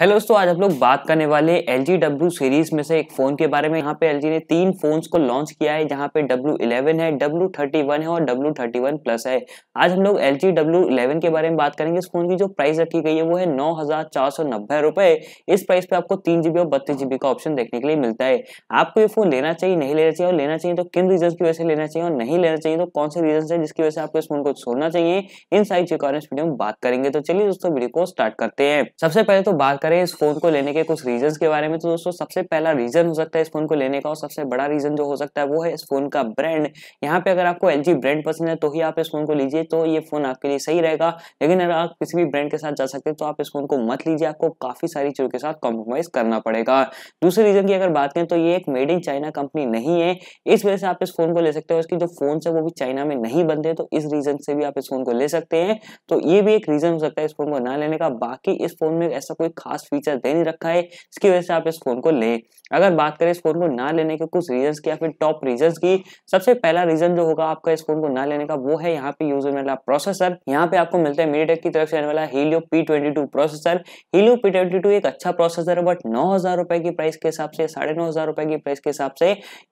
hello दोस्तों आज हम लोग बात करने वाले एल जी डब्ल्यू सीरीज में से एक फोन के बारे में यहाँ पे एल ने तीन फोन्स को लॉन्च किया है जहाँ पे इलेवन है थर्टी वन है और डब्ल्यू थर्टी वन प्लस है आज हम लोग एल जी डब्ल्यू इलेवन के बारे में बात करेंगे इस फोन की जो प्राइस रखी गई है वो है नौ हजार चार सौ नब्बे रुपए इस प्राइस पे आपको तीन जीबी और बत्तीस जीबी का ऑप्शन देखने के लिए मिलता है आपको ये फोन लेना चाहिए नहीं लेना चाहिए और लेना चाहिए तो किन रीजन की वजह से लेना चाहिए और नहीं लेना चाहिए तो कौन से रीजन है जिसकी वजह से आपको इस फोन को छोड़ना चाहिए इन सारी चीजों के बारे में बात करेंगे तो चलिए दोस्तों वीडियो को स्टार्ट करते हैं सबसे पहले तो बात करें इस फोन को लेने के कुछ रीजन के बारे में तो दोस्तों सबसे पहला रीजन हो सकता है इस फोन को लेने का और सबसे बड़ा रीजन जो हो सकता है वो है इस फोन का ब्रांड यहाँ पे अगर आपको एल ब्रांड पसंद है तो ही आप इस फोन को लीजिए तो ये फोन आपके लिए सही रहेगा लेकिन अगर आप किसी भी ब्रांड के साथ जा सकते हैं तो आप इस फोन को मत लीजिए आपको काफी सारी चीजों के साथ कॉम्प्रोमाइज करना पड़ेगा दूसरे रीजन की अगर बात करें तो ये एक मेड इन चाइना कंपनी नहीं है इस वजह से आप इस फोन को ले सकते हो इसकी जो फोन है वो भी चाइना में नहीं बनते तो इस रीजन से भी आप इस फोन को ले सकते हैं तो ये भी एक रीजन हो सकता है इस फोन को ना लेने का बाकी इस फोन में ऐसा कोई खास खास फीचर दे नहीं रखा है इसकी वजह से आप इस फोन को लें अगर बात करें इस फोन को ना लेने के कुछ रीजंस की या फिर टॉप रीजंस की सबसे पहला रीजन जो होगा आपका इस फोन को ना लेने का वो है यहाँ पे यूज होने वाला प्रोसेसर यहाँ पे आपको मिलता है मीडिया की तरफ से आने वाला Helio P twenty two processor Helio P twenty two एक अच्छा प्रोसेसर है बट नौ हजार रुपए की प्राइस के हिसाब से साढ़े नौ हजार रुपए की प्राइस के हिसाब से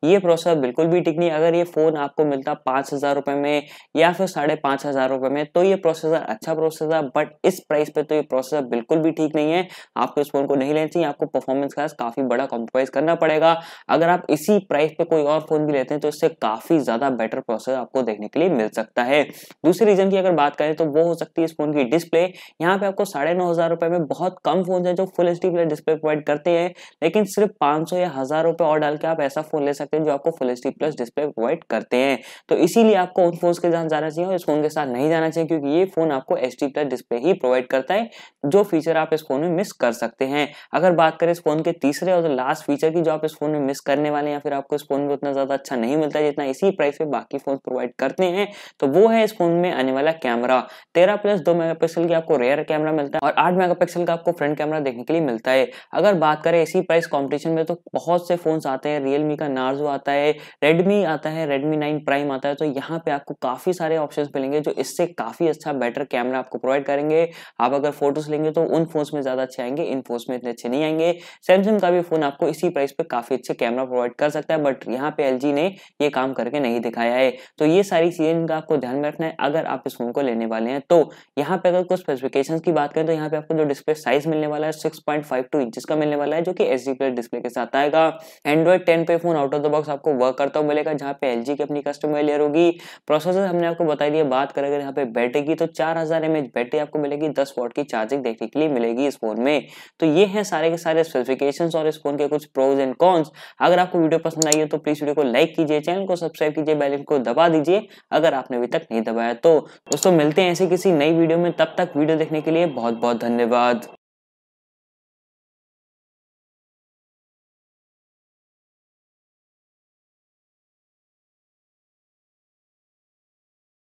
ये प्रोसेसर बिल्कुल भी टिक नहीं अगर ये फोन आपको मिलता पांच हजार रुपए में या फिर साढ़े पांच हजार रुपए में तो ये प्रोसेसर अच्छा प्रोसेसर बट इस प्राइस पे तो ये प्रोसेसर बिल्कुल भी ठीक नहीं है आपको तो इस फोन को नहीं लेना चाहिए आपको परफॉर्मेंस का काफी बड़ा कॉम्प्रोमाइज करना पड़ेगा अगर आप इसी प्राइस पे कोई और फोन भी लेते हैं तो इससे काफी ज्यादा बेटर प्रोसेस आपको देखने के लिए मिल सकता है दूसरी रीजन की अगर बात करें तो वो हो सकती है इस फोन की डिस्प्ले यहाँ पे आपको साढ़े नौ हजार रुपए में बहुत कम फोन है जो full H D display provide करते हैं लेकिन सिर्फ पाँच सौ या हजार रुपए और डाल के आप ऐसा फोन ले सकते हैं जो आपको full H D plus display provide करते हैं तो इसीलिए आपको उन फोन के साथ जाना चाहिए और इस फोन के साथ नहीं जाना चाहिए क्योंकि ये फोन आपको एच डी प्लस डिस्प्ले ही प्रोवाइड करता है जो फीचर आप इस फोन में मिस कर सकते हैं अगर बात करें इस फोन के तीसरे और लास्ट फीचर की जो आप इस फोन में मिस करने वाले हैं या फिर आपको इस फोन में उतना ज्यादा अच्छा नहीं मिलता जितना इसी प्राइस में बाकी फोन प्रोवाइड करते हैं तो वो है इस फोन में आने वाला कैमरा तेरह प्लस दो मेगापिक्सल की आपको रेयर कैमरा मिलता है और आठ मेगापिक्सल का आपको फ्रंट कैमरा देखने के लिए मिलता है अगर बात करें इसी प्राइस कॉम्पिटिशन में तो बहुत से फोन आते हैं रियलमी का नार्जो आता है रेडमी आता है रेडमी नाइन प्राइम आता है तो यहाँ पे आपको काफी सारे ऑप्शन मिलेंगे जो इससे काफी अच्छा बेटर कैमरा आपको प्रोवाइड करेंगे आप अगर फोटोज लेंगे तो उन फोन में ज्यादा अच्छे आएंगे इन फोन में इतने अच्छे नहीं आएंगे सैमसंग का भी फोन आपको इसी प्राइस पे काफी अच्छे कैमरा प्रोवाइड कर सकता है बट यहाँ पे एल ने ये काम करके नहीं दिखाया है तो ये सारी चीजें इनका आपको ध्यान में रखना है अगर आप इस फोन को लेने वाले हैं तो यहाँ पे अगर कुछ स्पेसिफिकेशन की बात करें तो यहाँ पे आपको जो डिस्प्ले साइज मिलने वाला है सिक्स पॉइंट का मिलने वाला है जो कि एच प्लस डिस्प्ले के साथ आएगा एंड्रॉइड टेन पे phone out of the box आपको वर्क करता हुआ मिलेगा जहाँ पे एल की अपनी कस्टम लेयर होगी प्रोसेसर हमने आपको बता दिया बात करें अगर यहाँ पे बैटरी की तो चार हजार एमएच बैटरी आपको मिलेगी दस वॉट की चार्जिंग देखने के लिए मिलेगी इस फोन में तो ये हैं सारे के सारे स्पेसिफिकेशन और इस फोन के कुछ प्रोज एंड कॉन्स अगर आपको वीडियो पसंद आई है तो प्लीज वीडियो को लाइक कीजिए चैनल को सब्सक्राइब कीजिए बेल को दबा दीजिए अगर आपने अभी तक नहीं दबाया तो दोस्तों मिलते हैं ऐसे किसी नई वीडियो में तब तक वीडियो देखने के लिए बहुत बहुत धन्यवाद